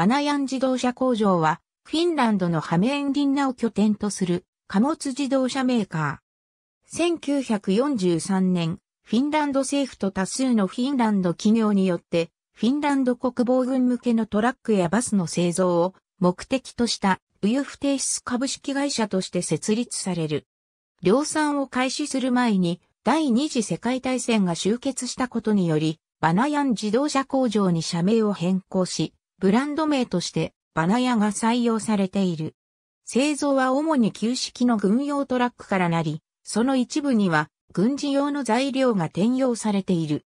バナヤン自動車工場は、フィンランドのハメンディンナを拠点とする貨物自動車メーカー。1943年、フィンランド政府と多数のフィンランド企業によって、フィンランド国防軍向けのトラックやバスの製造を目的としたウユフテイス株式会社として設立される。量産を開始する前に第二次世界大戦が終結したことにより、バナヤン自動車工場に社名を変更し、ブランド名としてバナヤが採用されている。製造は主に旧式の軍用トラックからなり、その一部には軍事用の材料が転用されている。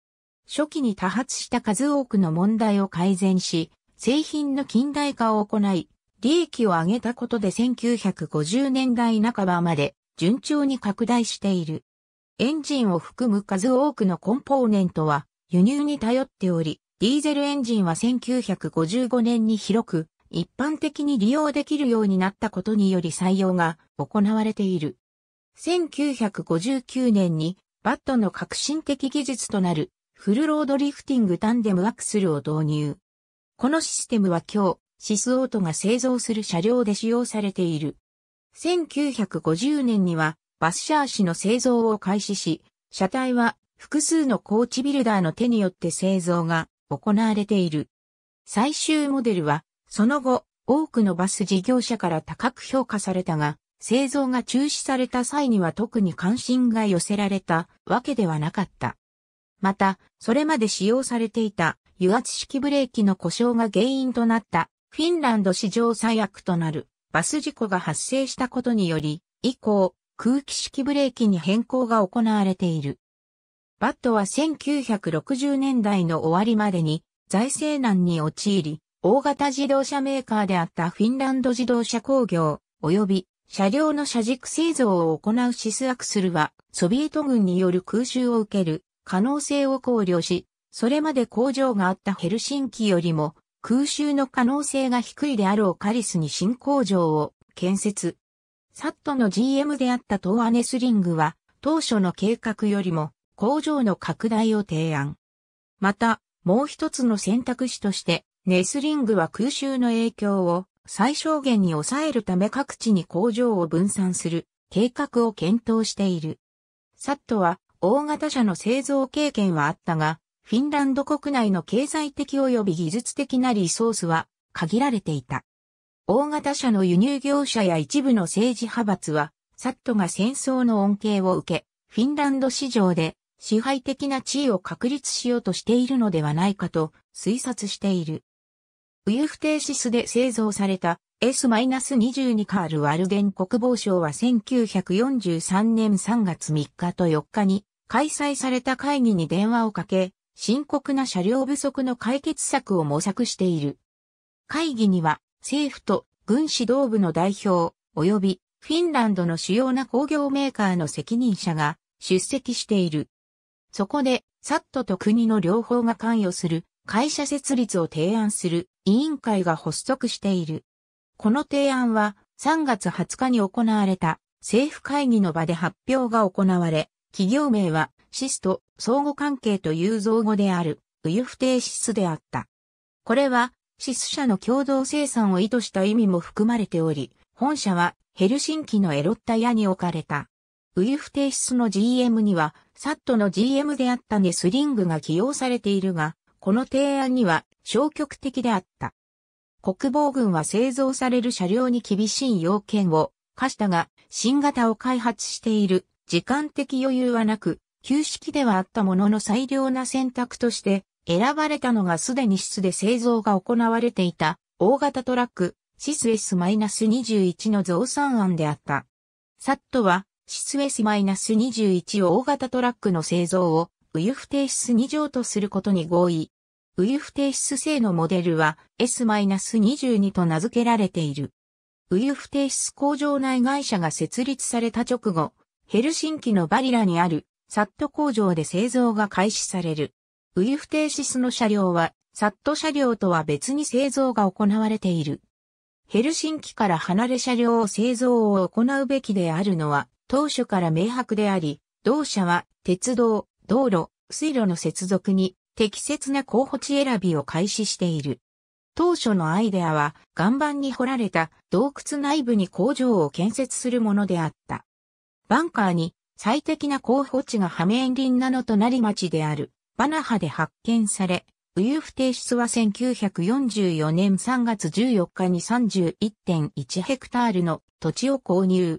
初期に多発した数多くの問題を改善し、製品の近代化を行い、利益を上げたことで1950年代半ばまで順調に拡大している。エンジンを含む数多くのコンポーネントは輸入に頼っており、ディーゼルエンジンは1955年に広く一般的に利用できるようになったことにより採用が行われている。1959年にバットの革新的技術となるフルロードリフティングタンデムアクスルを導入。このシステムは今日、シスオートが製造する車両で使用されている。1950年にはバッシャーシの製造を開始し、車体は複数のコーチビルダーの手によって製造が行われている。最終モデルは、その後、多くのバス事業者から高く評価されたが、製造が中止された際には特に関心が寄せられたわけではなかった。また、それまで使用されていた油圧式ブレーキの故障が原因となったフィンランド史上最悪となるバス事故が発生したことにより、以降、空気式ブレーキに変更が行われている。バットは1960年代の終わりまでに財政難に陥り、大型自動車メーカーであったフィンランド自動車工業、及び車両の車軸製造を行うシスアクスルは、ソビエト軍による空襲を受ける可能性を考慮し、それまで工場があったヘルシンキよりも空襲の可能性が低いであろうカリスに新工場を建設。サットの GM であったトーアネスリングは当初の計画よりも工場の拡大を提案。また、もう一つの選択肢として、ネスリングは空襲の影響を最小限に抑えるため各地に工場を分散する計画を検討している。サットは大型車の製造経験はあったが、フィンランド国内の経済的及び技術的なリソースは限られていた。大型車の輸入業者や一部の政治派閥は、サットが戦争の恩恵を受け、フィンランド市場で支配的な地位を確立しようとしているのではないかと推察している。ウユフテーシスで製造された S-22 カール・ワルゲン国防省は1943年3月3日と4日に開催された会議に電話をかけ、深刻な車両不足の解決策を模索している。会議には政府と軍指導部の代表及びフィンランドの主要な工業メーカーの責任者が出席している。そこで、サットと国の両方が関与する会社設立を提案する委員会が発足している。この提案は3月20日に行われた政府会議の場で発表が行われ、企業名はシスと相互関係という造語である、ウユ不定シスであった。これは、シス社の共同生産を意図した意味も含まれており、本社はヘルシンキのエロッタ屋に置かれた。ウイフ提出の GM には、サットの GM であったネスリングが起用されているが、この提案には消極的であった。国防軍は製造される車両に厳しい要件を課したが、新型を開発している時間的余裕はなく、旧式ではあったものの最良な選択として選ばれたのがすでに質で製造が行われていた大型トラックシス S-21 の増産案であった。サットはシスウェス -21 を大型トラックの製造を、ウユフテイシス2乗とすることに合意。ウユフテイシス製のモデルは S-22 と名付けられている。ウユフテイシス工場内会社が設立された直後、ヘルシンキのバリラにあるサット工場で製造が開始される。ウユフテイシスの車両は、サット車両とは別に製造が行われている。ヘルシンキから離れ車両を製造を行うべきであるのは、当初から明白であり、同社は鉄道、道路、水路の接続に適切な候補地選びを開始している。当初のアイデアは岩盤に掘られた洞窟内部に工場を建設するものであった。バンカーに最適な候補地がハメンリンなの隣町であるバナハで発見され、ウユフ提出は1944年3月14日に31.1ヘクタールの土地を購入。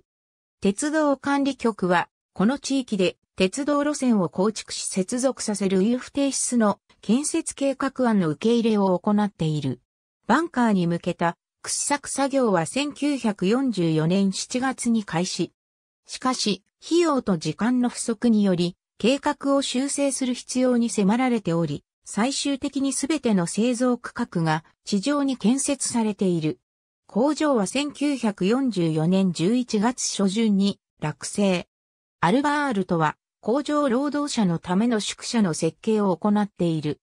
鉄道管理局は、この地域で鉄道路線を構築し接続させる有不停質の建設計画案の受け入れを行っている。バンカーに向けた掘削作業は1944年7月に開始。しかし、費用と時間の不足により、計画を修正する必要に迫られており、最終的にすべての製造区画が地上に建設されている。工場は1944年11月初旬に落成。アルバールトは工場労働者のための宿舎の設計を行っている。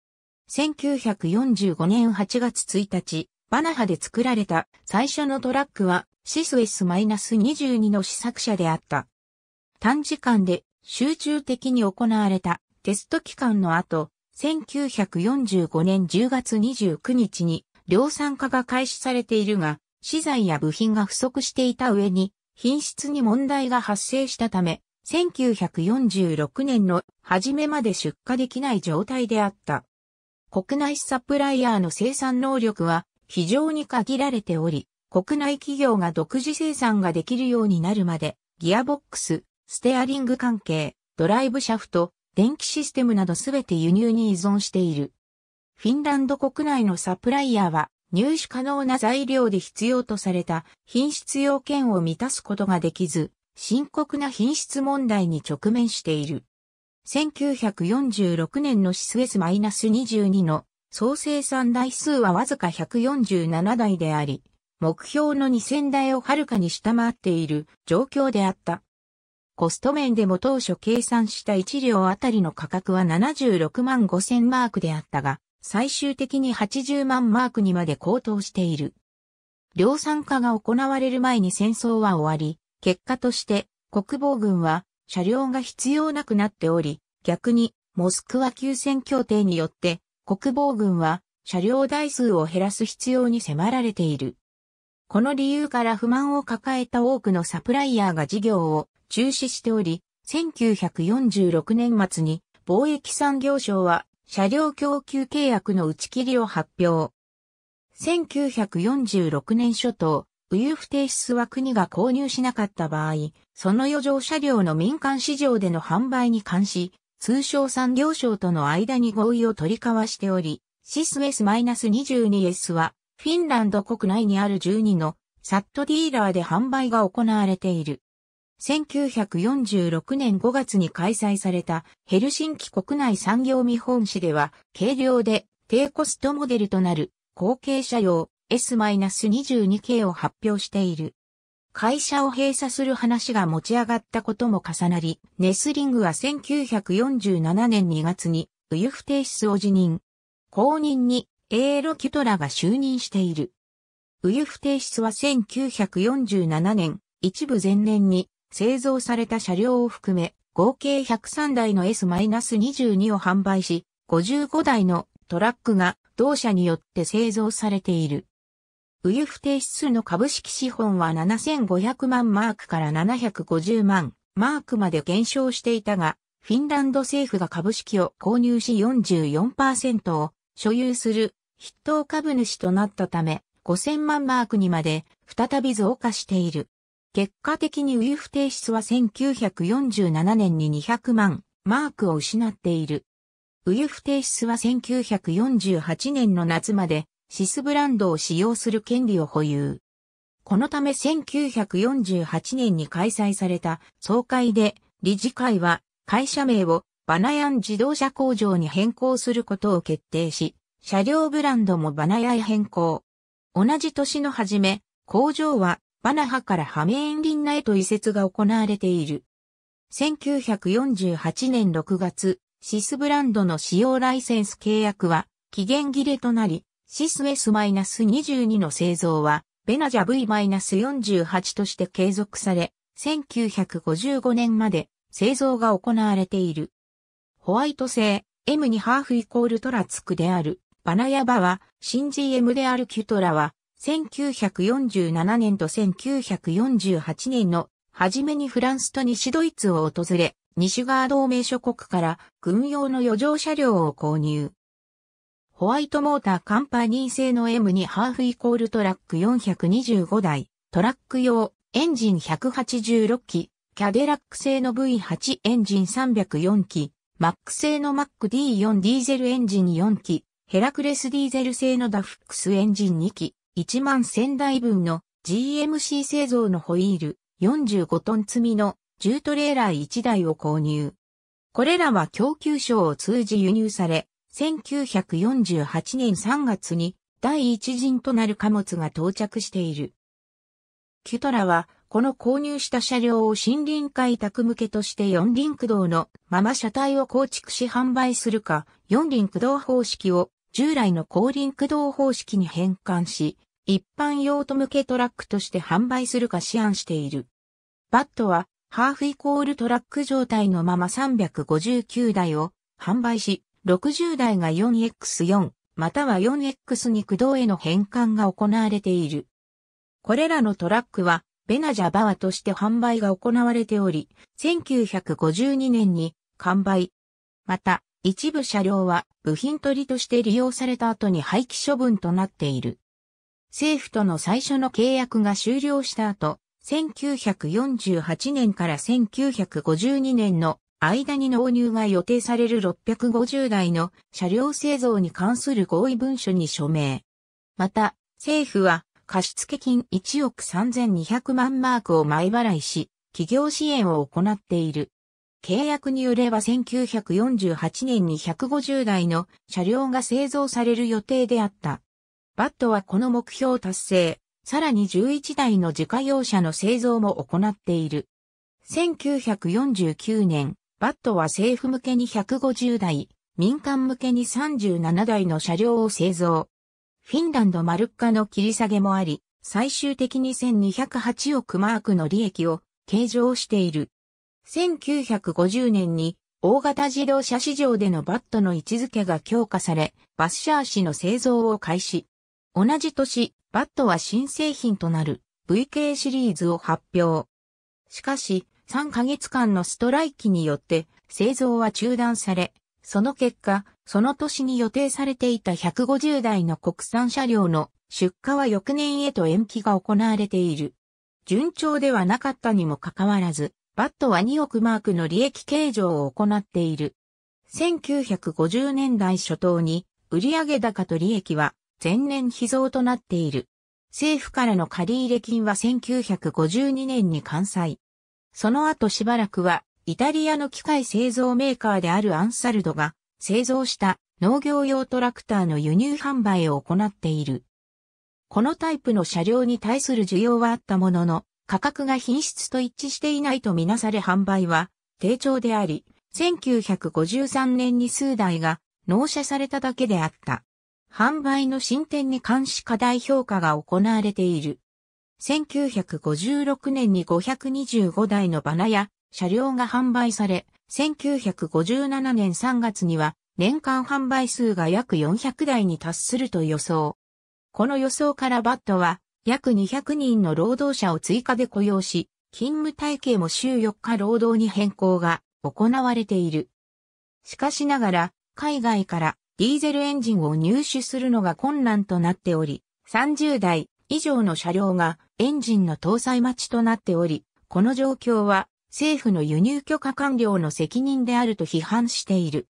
1945年8月1日、バナハで作られた最初のトラックはシスウス -22 の試作車であった。短時間で集中的に行われたテスト期間の後、1945年10月29日に量産化が開始されているが、資材や部品が不足していた上に、品質に問題が発生したため、1946年の初めまで出荷できない状態であった。国内サプライヤーの生産能力は非常に限られており、国内企業が独自生産ができるようになるまで、ギアボックス、ステアリング関係、ドライブシャフト、電気システムなどすべて輸入に依存している。フィンランド国内のサプライヤーは入手可能な材料で必要とされた品質要件を満たすことができず、深刻な品質問題に直面している。1946年のシスエス -22 の総生産台数はわずか147台であり、目標の2000台をはるかに下回っている状況であった。コスト面でも当初計算した1両あたりの価格は76万5000マークであったが、最終的に80万マークにまで高騰している。量産化が行われる前に戦争は終わり、結果として国防軍は車両が必要なくなっており、逆にモスクワ急戦協定によって国防軍は車両台数を減らす必要に迫られている。この理由から不満を抱えた多くのサプライヤーが事業を中止しており、1946年末に貿易産業省は車両供給契約の打ち切りを発表。1946年初頭、ウユフテイスは国が購入しなかった場合、その余剰車両の民間市場での販売に関し、通商産業省との間に合意を取り交わしており、シスウェス -22S は、フィンランド国内にある12のサットディーラーで販売が行われている。1946年5月に開催されたヘルシンキ国内産業見本市では、軽量で低コストモデルとなる後継車用 S-22 系を発表している。会社を閉鎖する話が持ち上がったことも重なり、ネスリングは1947年2月に、ウユフ提出を辞任。後任に、エーロ・キュトラが就任している。ウユフ提出は1947年、一部前年に、製造された車両を含め、合計103台の S-22 を販売し、55台のトラックが同社によって製造されている。ウユフ提指数の株式資本は7500万マークから750万マークまで減少していたが、フィンランド政府が株式を購入し44%を所有する筆頭株主となったため、5000万マークにまで再び増加している。結果的にウイフ提出は1947年に200万マークを失っている。ウイフ提出は1948年の夏までシスブランドを使用する権利を保有。このため1948年に開催された総会で理事会は会社名をバナヤン自動車工場に変更することを決定し、車両ブランドもバナヤへ変更。同じ年の初め、工場はバナハからハメインリンナへと移設が行われている。1948年6月、シスブランドの使用ライセンス契約は期限切れとなり、シス S-22 の製造はベナジャ V-48 として継続され、1955年まで製造が行われている。ホワイト製 M2 ハーフイコールトラツクである。バナヤバは新 GM であるキュトラは1947年と1948年の初めにフランスと西ドイツを訪れ、西側同盟諸国から軍用の余剰車両を購入。ホワイトモーターカンパニー製の M2 ハーフイコールトラック425台、トラック用、エンジン186機、キャデラック製の V8 エンジン304機、マック製の MacD4 ディーゼルエンジン4機、ヘラクレスディーゼル製のダフックスエンジン2機、1万1000台分の GMC 製造のホイール45トン積みの重トレーラー1台を購入。これらは供給省を通じ輸入され、1948年3月に第一陣となる貨物が到着している。キュトラは、この購入した車両を森林開拓向けとして四輪駆動のまま車体を構築し販売するか、四輪駆動方式を従来の後輪駆動方式に変換し、一般用途向けトラックとして販売するか試案している。バットは、ハーフイコールトラック状態のまま359台を販売し、60台が 4X4 または 4X に駆動への変換が行われている。これらのトラックは、ベナジャバワとして販売が行われており、1952年に完売。また、一部車両は部品取りとして利用された後に廃棄処分となっている。政府との最初の契約が終了した後、1948年から1952年の間に納入が予定される650台の車両製造に関する合意文書に署名。また、政府は貸付金1億3200万マークを前払いし、企業支援を行っている。契約によれば1948年に150台の車両が製造される予定であった。バットはこの目標達成、さらに11台の自家用車の製造も行っている。1949年、バットは政府向けに150台、民間向けに37台の車両を製造。フィンランドマルッカの切り下げもあり、最終的に1208億マークの利益を計上している。1950年に大型自動車市場でのバットの位置づけが強化され、バッシャー氏の製造を開始。同じ年、バットは新製品となる VK シリーズを発表。しかし、3ヶ月間のストライキによって製造は中断され、その結果、その年に予定されていた150台の国産車両の出荷は翌年へと延期が行われている。順調ではなかったにもかかわらず、バットは2億マークの利益計上を行っている。1950年代初頭に売上高と利益は前年秘蔵となっている。政府からの借入金は1952年に完済。その後しばらくは、イタリアの機械製造メーカーであるアンサルドが製造した農業用トラクターの輸入販売を行っている。このタイプの車両に対する需要はあったものの、価格が品質と一致していないとみなされ販売は低調であり、1953年に数台が納車されただけであった。販売の進展に関し課題評価が行われている。1956年に525台のバナや車両が販売され、1957年3月には年間販売数が約400台に達すると予想。この予想からバットは約200人の労働者を追加で雇用し、勤務体系も週4日労働に変更が行われている。しかしながら、海外からディーゼルエンジンを入手するのが困難となっており、30台以上の車両がエンジンの搭載待ちとなっており、この状況は政府の輸入許可官僚の責任であると批判している。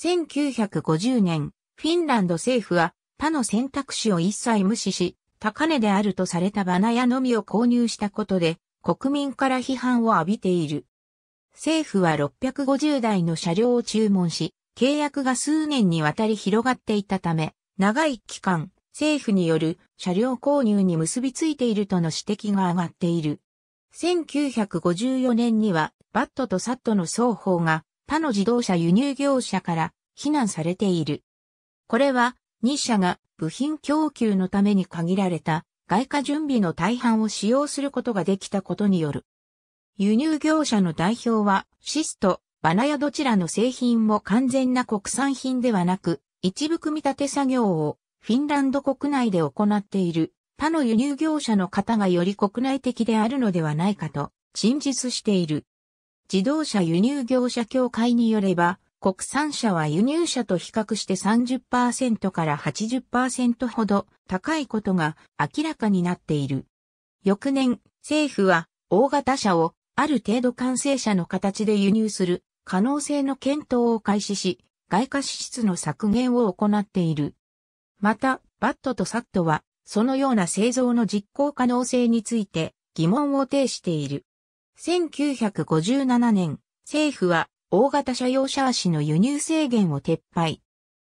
1950年、フィンランド政府は他の選択肢を一切無視し、高値であるとされたバナヤのみを購入したことで、国民から批判を浴びている。政府は650台の車両を注文し、契約が数年にわたり広がっていたため、長い期間、政府による車両購入に結びついているとの指摘が上がっている。1954年には、バットとサットの双方が他の自動車輸入業者から非難されている。これは、2社が部品供給のために限られた外貨準備の大半を使用することができたことによる。輸入業者の代表はシスト、バナやどちらの製品も完全な国産品ではなく、一部組み立て作業をフィンランド国内で行っている他の輸入業者の方がより国内的であるのではないかと陳述している。自動車輸入業者協会によれば、国産車は輸入車と比較して30%から80%ほど高いことが明らかになっている。翌年、政府は大型車をある程度完成車の形で輸入する可能性の検討を開始し、外貨支出の削減を行っている。また、バットとサットは、そのような製造の実行可能性について疑問を呈している。1957年、政府は大型車用車足の輸入制限を撤廃。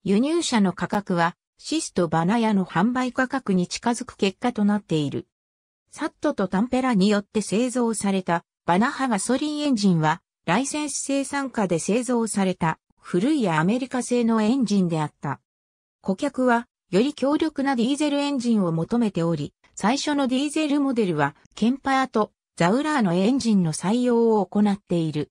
輸入車の価格はシスとバナヤの販売価格に近づく結果となっている。サットとタンペラによって製造されたバナハガソリンエンジンはライセンス生産下で製造された古いアメリカ製のエンジンであった。顧客はより強力なディーゼルエンジンを求めており、最初のディーゼルモデルはケンパヤとザウラーのエンジンの採用を行っている。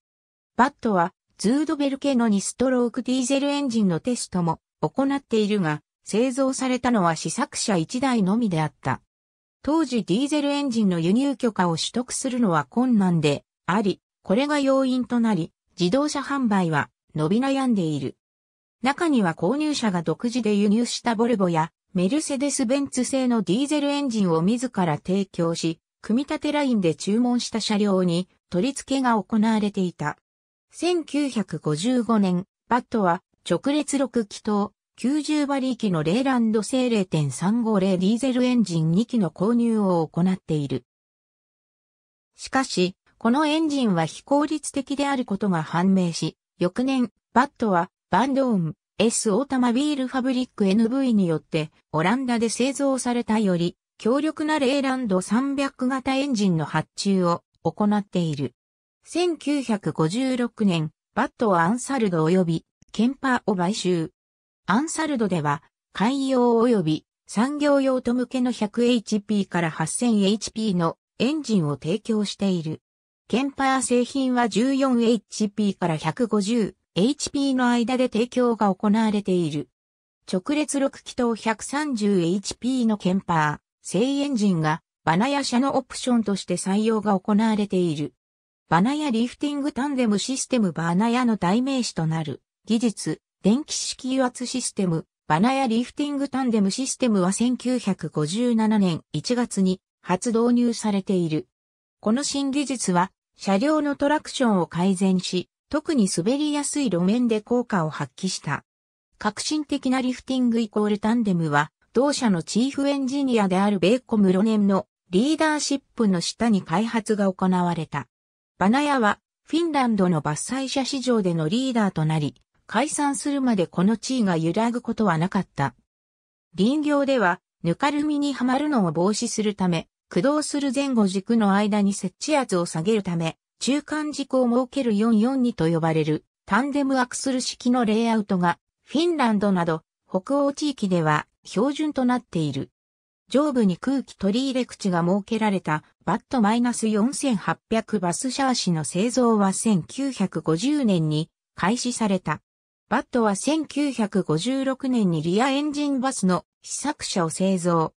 バットはズードベル系の2ストロークディーゼルエンジンのテストも行っているが、製造されたのは試作車1台のみであった。当時ディーゼルエンジンの輸入許可を取得するのは困難であり、これが要因となり、自動車販売は伸び悩んでいる。中には購入者が独自で輸入したボルボやメルセデス・ベンツ製のディーゼルエンジンを自ら提供し、組み立てラインで注文した車両に取り付けが行われていた。1955年、バットは直列6気筒90馬力のレーランド製0.350ディーゼルエンジン2機の購入を行っている。しかし、このエンジンは非効率的であることが判明し、翌年、バットはバンドーン S オータマビールファブリック NV によってオランダで製造されたより強力なレーランド300型エンジンの発注を行っている。1956年、バットはアンサルド及びケンパーを買収。アンサルドでは、海洋及び産業用途向けの 100HP から 8000HP のエンジンを提供している。ケンパー製品は 14HP から 150HP の間で提供が行われている。直列6気筒 130HP のケンパー製エンジンがバナヤ社のオプションとして採用が行われている。バナヤリフティングタンデムシステムバナヤの代名詞となる技術、電気式油圧システム、バナヤリフティングタンデムシステムは1957年1月に初導入されている。この新技術は車両のトラクションを改善し、特に滑りやすい路面で効果を発揮した。革新的なリフティングイコールタンデムは、同社のチーフエンジニアであるベーコ・ムロネンのリーダーシップの下に開発が行われた。バナヤはフィンランドの伐採者市場でのリーダーとなり、解散するまでこの地位が揺らぐことはなかった。林業では、ぬかるみにはまるのを防止するため、駆動する前後軸の間に設置圧を下げるため、中間軸を設ける442と呼ばれるタンデムアクスル式のレイアウトがフィンランドなど北欧地域では標準となっている。上部に空気取り入れ口が設けられたバットマイナス -4800 バスシャーシの製造は1950年に開始された。バットは1956年にリアエンジンバスの試作車を製造。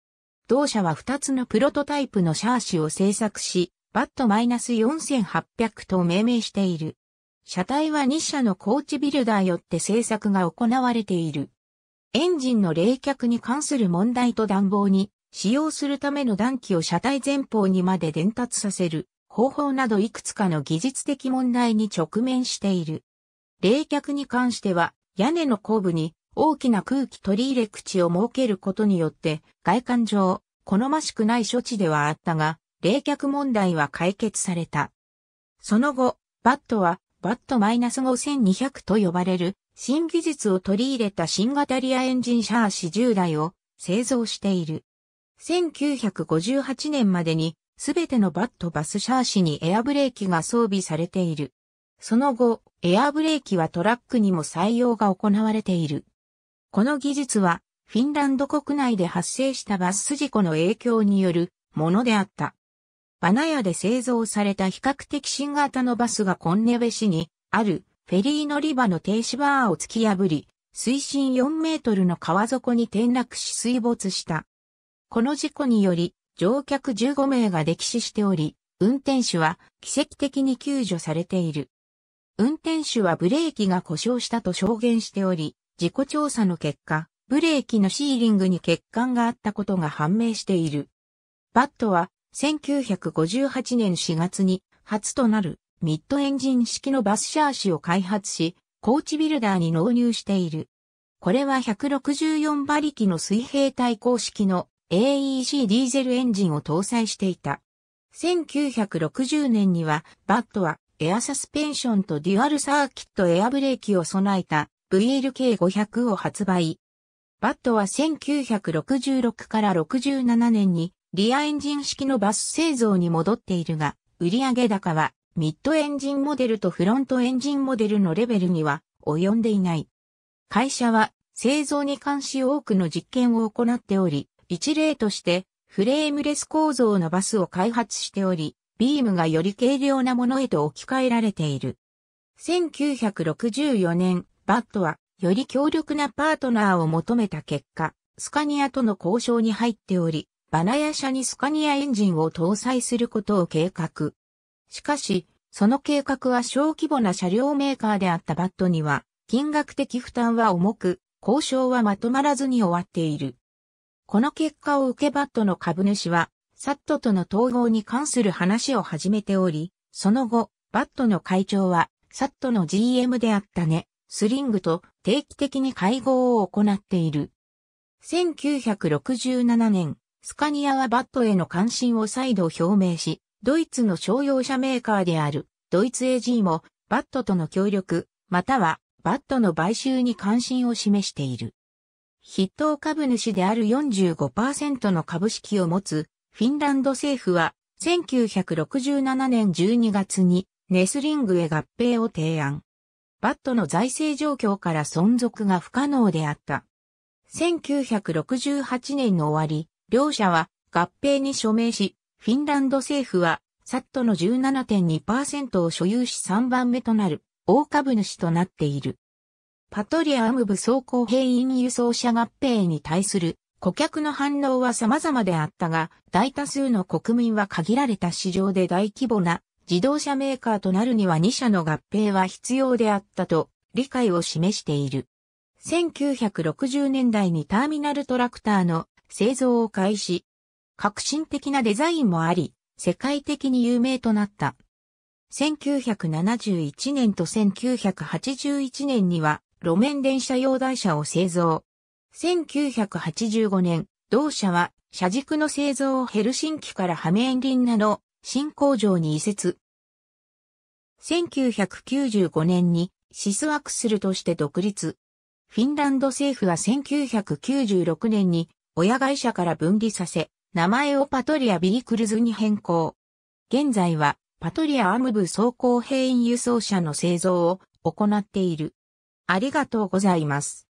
同社は2つのプロトタイプのシャーシを製作し、バット -4800 と命名している。車体は2社のコーチビルダーよって製作が行われている。エンジンの冷却に関する問題と暖房に使用するための暖気を車体前方にまで伝達させる方法などいくつかの技術的問題に直面している。冷却に関しては屋根の後部に大きな空気取り入れ口を設けることによって、外観上、好ましくない処置ではあったが、冷却問題は解決された。その後、バットは、バット -5200 と呼ばれる、新技術を取り入れた新型リアエンジンシャーシ10台を製造している。1958年までに、すべてのバットバスシャーシにエアブレーキが装備されている。その後、エアブレーキはトラックにも採用が行われている。この技術は、フィンランド国内で発生したバス事故の影響によるものであった。バナヤで製造された比較的新型のバスがコンネベ市にあるフェリー乗り場の停止バーを突き破り、水深4メートルの川底に転落し水没した。この事故により乗客15名が溺死しており、運転手は奇跡的に救助されている。運転手はブレーキが故障したと証言しており、事故調査の結果、ブレーキのシーリングに欠陥があったことが判明している。バットは1958年4月に初となるミッドエンジン式のバスシャーシを開発し、コーチビルダーに納入している。これは164馬力の水平対向式の AEC ディーゼルエンジンを搭載していた。1960年にはバットはエアサスペンションとデュアルサーキットエアブレーキを備えた VLK500 を発売。バットは1966から67年にリアエンジン式のバス製造に戻っているが、売上高はミッドエンジンモデルとフロントエンジンモデルのレベルには及んでいない。会社は製造に関し多くの実験を行っており、一例としてフレームレス構造のバスを開発しており、ビームがより軽量なものへと置き換えられている。1964年、バットは、より強力なパートナーを求めた結果、スカニアとの交渉に入っており、バナヤ社にスカニアエンジンを搭載することを計画。しかし、その計画は小規模な車両メーカーであったバットには、金額的負担は重く、交渉はまとまらずに終わっている。この結果を受けバットの株主は、サットとの統合に関する話を始めており、その後、バットの会長は、サットの GM であったね、スリングと定期的に会合を行っている。1967年、スカニアはバットへの関心を再度表明し、ドイツの商用車メーカーであるドイツ AG もバットとの協力、またはバットの買収に関心を示している。筆頭株主である45%の株式を持つフィンランド政府は1967年12月にネスリングへ合併を提案。バットの財政状況から存続が不可能であった。1968年の終わり、両社は合併に署名し、フィンランド政府は、サットの17.2%を所有し3番目となる、大株主となっている。パトリアム部装甲兵員輸送車合併に対する顧客の反応は様々であったが、大多数の国民は限られた市場で大規模な自動車メーカーとなるには2社の合併は必要であったと理解を示している。1960年代にターミナルトラクターの製造を開始。革新的なデザインもあり、世界的に有名となった。1971年と1981年には路面電車用台車を製造。1985年、同社は車軸の製造をヘルシンキからハメンリンナの新工場に移設。1995年にシスワクスルとして独立。フィンランド政府は1996年に親会社から分離させ、名前をパトリア・ビリクルズに変更。現在はパトリア・アムブ装甲兵員輸送車の製造を行っている。ありがとうございます。